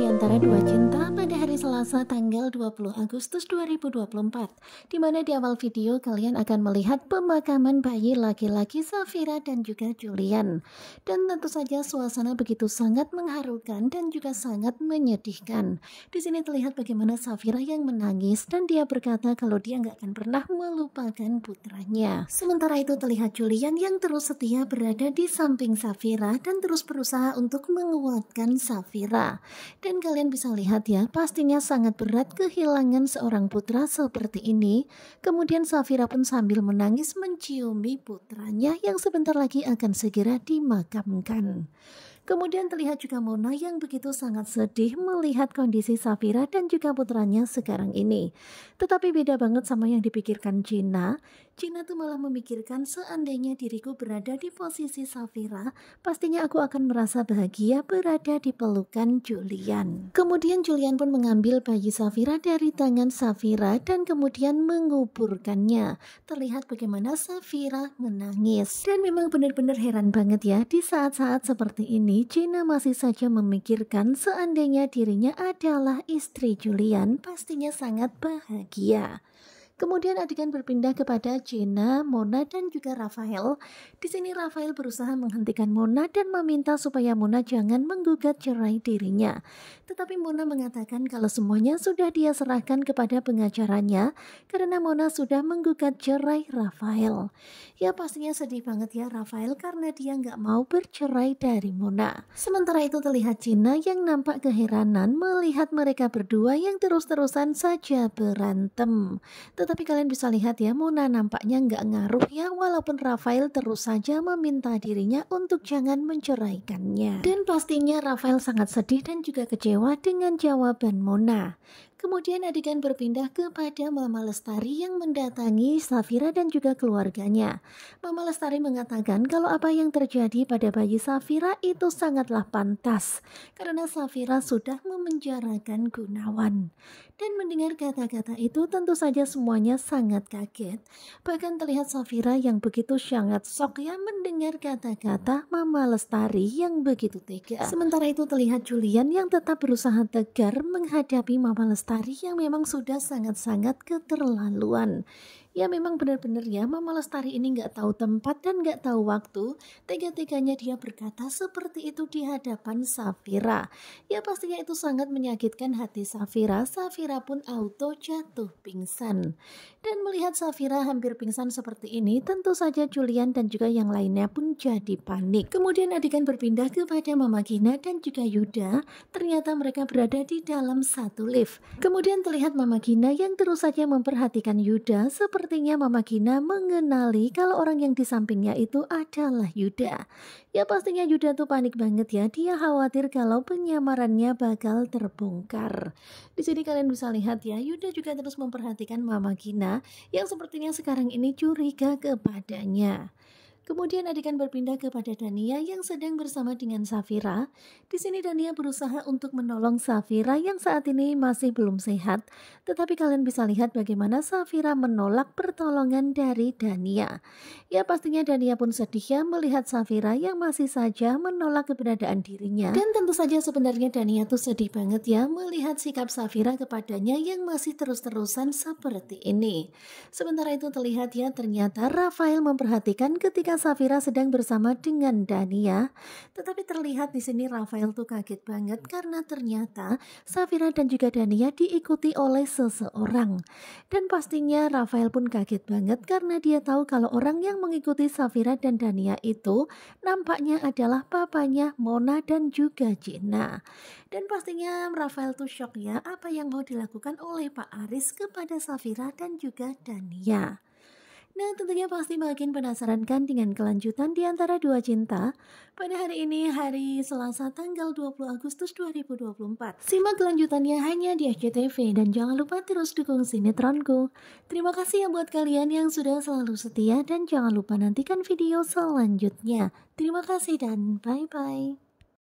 di antara dua cinta pada hari Selasa tanggal 20 Agustus 2024 di mana di awal video kalian akan melihat pemakaman bayi laki-laki Safira dan juga Julian dan tentu saja suasana begitu sangat mengharukan dan juga sangat menyedihkan di sini terlihat bagaimana Safira yang menangis dan dia berkata kalau dia nggak akan pernah melupakan putranya sementara itu terlihat Julian yang terus setia berada di samping Safira dan terus berusaha untuk menguatkan Safira dan dan kalian bisa lihat ya, pastinya sangat berat kehilangan seorang putra seperti ini. Kemudian Safira pun sambil menangis menciumi putranya yang sebentar lagi akan segera dimakamkan. Kemudian terlihat juga Mona yang begitu sangat sedih melihat kondisi Safira dan juga putranya sekarang ini. Tetapi beda banget sama yang dipikirkan Cina. Cina tuh malah memikirkan seandainya diriku berada di posisi Safira, pastinya aku akan merasa bahagia berada di pelukan Julian. Kemudian Julian pun mengambil bayi Safira dari tangan Safira dan kemudian menguburkannya. Terlihat bagaimana Safira menangis. Dan memang benar-benar heran banget ya di saat-saat seperti ini Cina masih saja memikirkan seandainya dirinya adalah istri Julian pastinya sangat bahagia. Kemudian adegan berpindah kepada Jenna, Mona, dan juga Rafael. Di sini Rafael berusaha menghentikan Mona dan meminta supaya Mona jangan menggugat cerai dirinya. Tetapi Mona mengatakan kalau semuanya sudah dia serahkan kepada pengacaranya karena Mona sudah menggugat cerai Rafael. Ya pastinya sedih banget ya Rafael karena dia nggak mau bercerai dari Mona. Sementara itu terlihat Jenna yang nampak keheranan melihat mereka berdua yang terus-terusan saja berantem. Tetapi tapi kalian bisa lihat ya, Mona nampaknya nggak ngaruh ya walaupun Rafael terus saja meminta dirinya untuk jangan menceraikannya. Dan pastinya Rafael sangat sedih dan juga kecewa dengan jawaban Mona. Kemudian adegan berpindah kepada Mama Lestari yang mendatangi Safira dan juga keluarganya. Mama Lestari mengatakan kalau apa yang terjadi pada bayi Safira itu sangatlah pantas karena Safira sudah memenjarakan Gunawan. Dan mendengar kata-kata itu tentu saja semuanya sangat kaget. Bahkan terlihat Safira yang begitu sangat sok ya mendengar kata-kata Mama Lestari yang begitu tega. Sementara itu terlihat Julian yang tetap berusaha tegar menghadapi Mama Lestari tari yang memang sudah sangat-sangat keterlaluan Ya memang benar-benar ya Mama Lestari ini nggak tahu tempat dan nggak tahu waktu. Tega-teganya dia berkata seperti itu di hadapan Safira. Ya pastinya itu sangat menyakitkan hati Safira. Safira pun auto jatuh pingsan. Dan melihat Safira hampir pingsan seperti ini, tentu saja Julian dan juga yang lainnya pun jadi panik. Kemudian adegan berpindah kepada Mama Gina dan juga Yuda. Ternyata mereka berada di dalam satu lift. Kemudian terlihat Mama Gina yang terus saja memperhatikan Yuda seperti Sepertinya Mama Gina mengenali kalau orang yang di sampingnya itu adalah Yuda. Ya pastinya Yuda tuh panik banget ya. Dia khawatir kalau penyamarannya bakal terbongkar. Di sini kalian bisa lihat ya, Yuda juga terus memperhatikan Mama Gina yang sepertinya sekarang ini curiga kepadanya. Kemudian adegan berpindah kepada Dania yang sedang bersama dengan Safira. Di sini Dania berusaha untuk menolong Safira yang saat ini masih belum sehat. Tetapi kalian bisa lihat bagaimana Safira menolak pertolongan dari Dania. Ya pastinya Dania pun sedih ya melihat Safira yang masih saja menolak keberadaan dirinya. Dan tentu saja sebenarnya Dania tuh sedih banget ya melihat sikap Safira kepadanya yang masih terus-terusan seperti ini. Sementara itu terlihat ya ternyata Rafael memperhatikan ketika ketika Safira sedang bersama dengan Dania. Tetapi terlihat di sini Rafael tuh kaget banget karena ternyata Safira dan juga Dania diikuti oleh seseorang. Dan pastinya Rafael pun kaget banget karena dia tahu kalau orang yang mengikuti Safira dan Dania itu nampaknya adalah papanya Mona dan juga Cina. Dan pastinya Rafael tuh shock ya apa yang mau dilakukan oleh Pak Aris kepada Safira dan juga Dania. Nah tentunya pasti makin penasaran kan dengan kelanjutan di antara dua cinta pada hari ini hari Selasa tanggal 20 Agustus 2024. Simak kelanjutannya hanya di SCTV dan jangan lupa terus dukung sinetronku. Terima kasih ya buat kalian yang sudah selalu setia dan jangan lupa nantikan video selanjutnya. Terima kasih dan bye-bye.